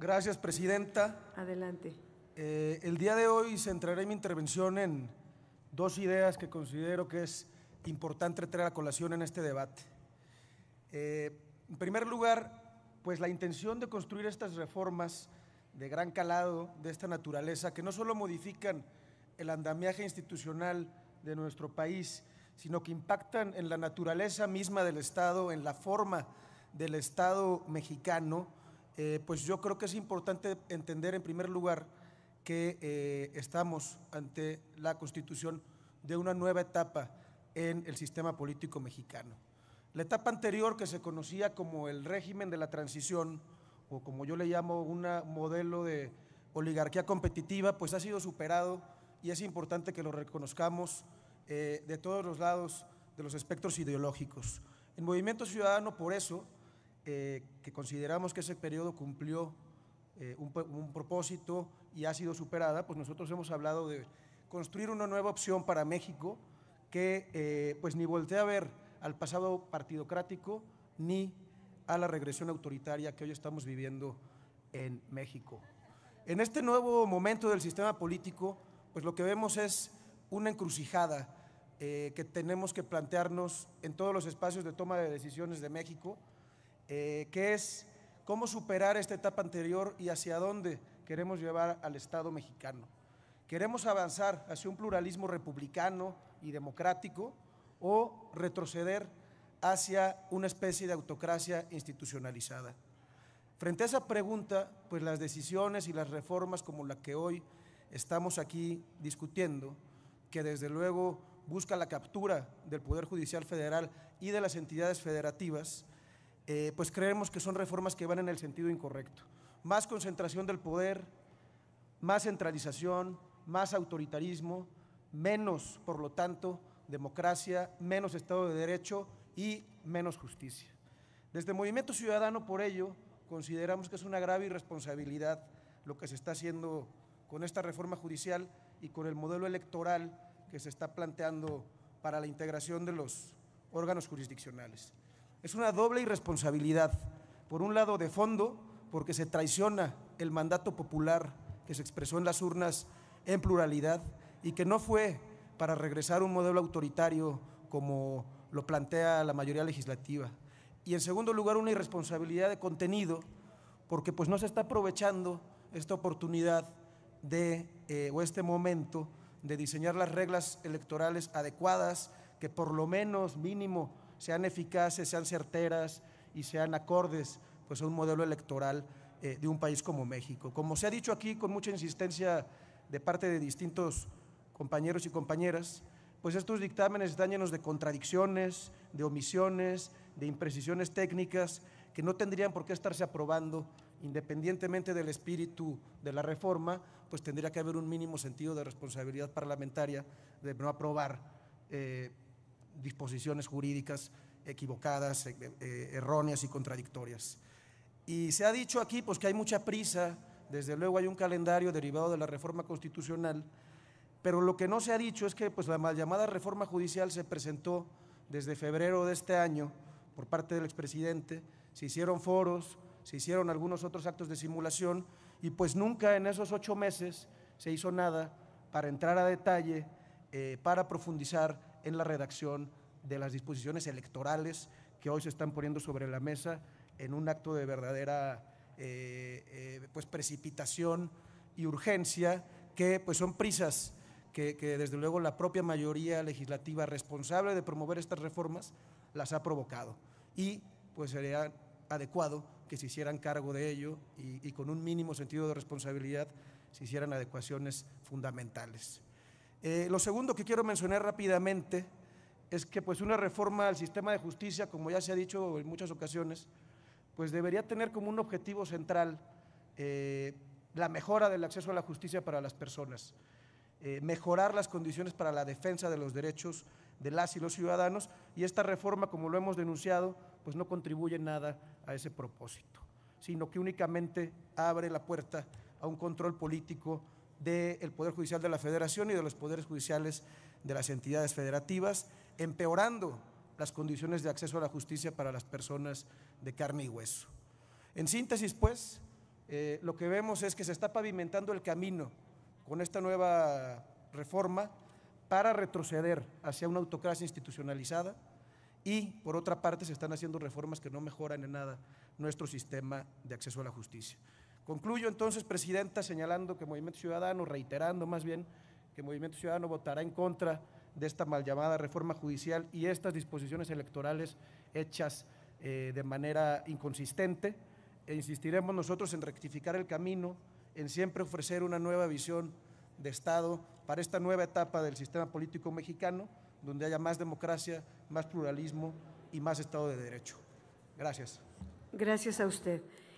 Gracias, Presidenta. Adelante. Eh, el día de hoy centraré mi intervención en dos ideas que considero que es importante traer a colación en este debate. Eh, en primer lugar, pues la intención de construir estas reformas de gran calado, de esta naturaleza, que no solo modifican el andamiaje institucional de nuestro país, sino que impactan en la naturaleza misma del Estado, en la forma del Estado mexicano, eh, pues yo creo que es importante entender en primer lugar que eh, estamos ante la constitución de una nueva etapa en el sistema político mexicano. La etapa anterior que se conocía como el régimen de la transición, o como yo le llamo un modelo de oligarquía competitiva, pues ha sido superado y es importante que lo reconozcamos eh, de todos los lados de los espectros ideológicos. El Movimiento Ciudadano, por eso, eh, que consideramos que ese periodo cumplió eh, un, propósito y ha sido superada, pues nosotros hemos hablado de construir una nueva opción para México que eh, pues ni voltea a ver al pasado partidocrático ni a la regresión autoritaria que hoy estamos viviendo en México. En este nuevo momento del sistema político, pues lo que vemos es una encrucijada que tenemos que plantearnos en todos los espacios de toma de decisiones de México, eh, que es cómo superar esta etapa anterior y hacia dónde queremos llevar al Estado mexicano. ¿Queremos avanzar hacia un pluralismo republicano y democrático o retroceder hacia una especie de autocracia institucionalizada? Frente a esa pregunta, pues las decisiones y las reformas como la que hoy estamos aquí discutiendo, que desde luego busca la captura del Poder Judicial Federal y de las entidades federativas, eh, pues creemos que son reformas que van en el sentido incorrecto. Más concentración del poder, más centralización, más autoritarismo, menos, por lo tanto, democracia, menos Estado de Derecho y menos justicia. Desde Movimiento Ciudadano, por ello, consideramos que es una grave irresponsabilidad lo que se está haciendo con esta reforma judicial y con el modelo electoral que se está planteando para la integración de los órganos jurisdiccionales. Es una doble irresponsabilidad. Por un lado, de fondo, porque se traiciona el mandato popular que se expresó en las urnas en pluralidad y que no fue para regresar a un modelo autoritario como lo plantea la mayoría legislativa. Y en segundo lugar, una irresponsabilidad de contenido, porque pues no se está aprovechando esta oportunidad de, eh, o este momento de diseñar las reglas electorales adecuadas que por lo menos mínimo sean eficaces, sean certeras y sean acordes pues, a un modelo electoral eh, de un país como México. Como se ha dicho aquí con mucha insistencia de parte de distintos compañeros y compañeras, pues estos dictámenes están llenos de contradicciones, de omisiones, de imprecisiones técnicas que no tendrían por qué estarse aprobando independientemente del espíritu de la reforma, pues tendría que haber un mínimo sentido de responsabilidad parlamentaria de no aprobar eh, disposiciones jurídicas equivocadas, eh, eh, erróneas y contradictorias. Y se ha dicho aquí pues, que hay mucha prisa, desde luego hay un calendario derivado de la reforma constitucional, pero lo que no se ha dicho es que pues, la llamada reforma judicial se presentó desde febrero de este año por parte del expresidente, se hicieron foros, se hicieron algunos otros actos de simulación y pues nunca en esos ocho meses se hizo nada para entrar a detalle, eh, para profundizar en la redacción de las disposiciones electorales que hoy se están poniendo sobre la mesa en un acto de verdadera eh, eh, pues precipitación y urgencia, que pues son prisas que, desde luego la propia mayoría legislativa responsable de promover estas reformas las ha provocado. Y pues sería adecuado que se hicieran cargo de ello y, y, con un mínimo sentido de responsabilidad se hicieran adecuaciones fundamentales. Eh, lo segundo que quiero mencionar rápidamente es que pues una reforma al sistema de justicia, como ya se ha dicho en muchas ocasiones, pues debería tener como un objetivo central eh, la mejora del acceso a la justicia para las personas, eh, mejorar las condiciones para la defensa de los derechos de las y los ciudadanos y esta reforma, como lo hemos denunciado, pues no contribuye nada a ese propósito, sino que únicamente abre la puerta a un control político del Poder Judicial de la Federación y de los poderes judiciales de las entidades federativas, empeorando las condiciones de acceso a la justicia para las personas de carne y hueso. En síntesis, pues, eh, lo que vemos es que se está pavimentando el camino con esta nueva reforma para retroceder hacia una autocracia institucionalizada y, por otra parte, se están haciendo reformas que no mejoran en nada nuestro sistema de acceso a la justicia. Concluyo entonces, Presidenta, señalando que Movimiento Ciudadano, reiterando más bien que Movimiento Ciudadano votará en contra de esta mal llamada reforma judicial y estas disposiciones electorales hechas eh, de manera inconsistente. E insistiremos nosotros en rectificar el camino, en siempre ofrecer una nueva visión de Estado para esta nueva etapa del sistema político mexicano, donde haya más democracia, más pluralismo y más Estado de Derecho. Gracias. Gracias a usted.